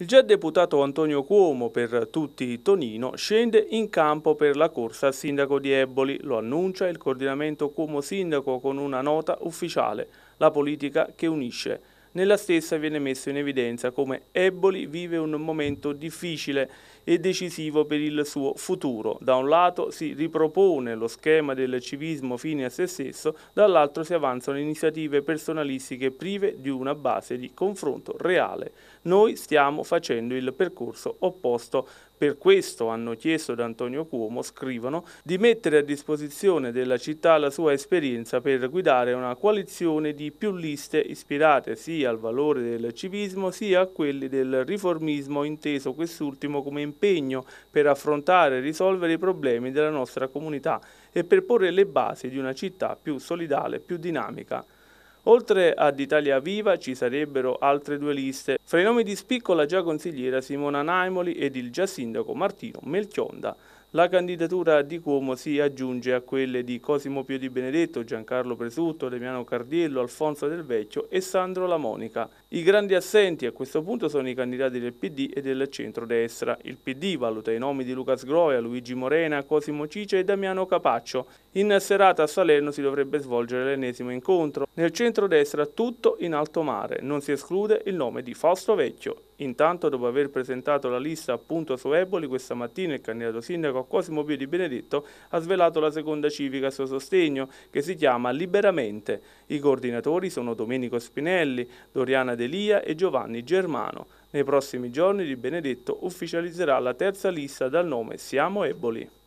Il già deputato Antonio Cuomo, per tutti Tonino, scende in campo per la corsa al sindaco di Eboli. Lo annuncia il coordinamento Cuomo Sindaco con una nota ufficiale, la politica che unisce. Nella stessa viene messo in evidenza come Eboli vive un momento difficile e decisivo per il suo futuro. Da un lato si ripropone lo schema del civismo fine a se stesso, dall'altro si avanzano iniziative personalistiche prive di una base di confronto reale. Noi stiamo facendo il percorso opposto per questo hanno chiesto ad Antonio Cuomo, scrivono, di mettere a disposizione della città la sua esperienza per guidare una coalizione di più liste ispirate sia sia al valore del civismo sia a quelli del riformismo, inteso quest'ultimo come impegno per affrontare e risolvere i problemi della nostra comunità e per porre le basi di una città più solidale, e più dinamica. Oltre ad Italia Viva ci sarebbero altre due liste, fra i nomi di spicco la già consigliera Simona Naimoli ed il già sindaco Martino Melchionda. La candidatura di Cuomo si aggiunge a quelle di Cosimo Pio di Benedetto, Giancarlo Presutto, Demiano Cardiello, Alfonso Del Vecchio e Sandro La Monica. I grandi assenti a questo punto sono i candidati del PD e del centrodestra. Il PD valuta i nomi di Luca Sgroia, Luigi Morena, Cosimo Cice e Damiano Capaccio. In serata a Salerno si dovrebbe svolgere l'ennesimo incontro. Nel centrodestra tutto in alto mare. Non si esclude il nome di Fausto Posto Vecchio. Intanto, dopo aver presentato la lista appunto su Eboli, questa mattina il candidato sindaco Cosimo Pio Di Benedetto ha svelato la seconda civica a suo sostegno, che si chiama Liberamente. I coordinatori sono Domenico Spinelli, Doriana Delia e Giovanni Germano. Nei prossimi giorni Di Benedetto ufficializzerà la terza lista dal nome Siamo Eboli.